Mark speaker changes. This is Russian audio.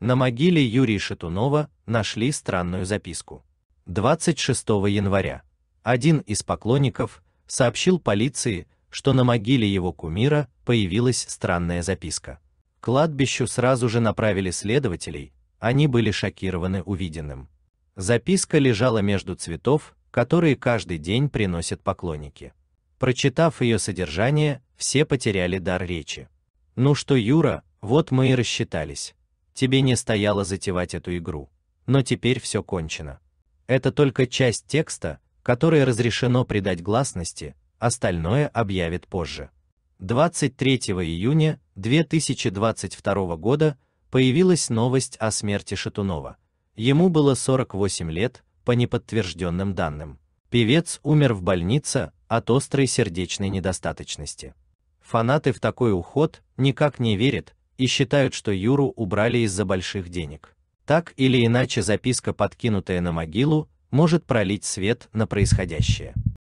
Speaker 1: На могиле Юрия Шатунова нашли странную записку. 26 января один из поклонников сообщил полиции, что на могиле его кумира появилась странная записка. К кладбищу сразу же направили следователей, они были шокированы увиденным. Записка лежала между цветов, которые каждый день приносят поклонники. Прочитав ее содержание, все потеряли дар речи. Ну что, Юра, вот мы и рассчитались. Тебе не стояло затевать эту игру. Но теперь все кончено. Это только часть текста, которой разрешено придать гласности, остальное объявит позже. 23 июня 2022 года появилась новость о смерти Шатунова. Ему было 48 лет, по неподтвержденным данным. Певец умер в больнице от острой сердечной недостаточности. Фанаты в такой уход никак не верят, и считают, что Юру убрали из-за больших денег. Так или иначе записка, подкинутая на могилу, может пролить свет на происходящее.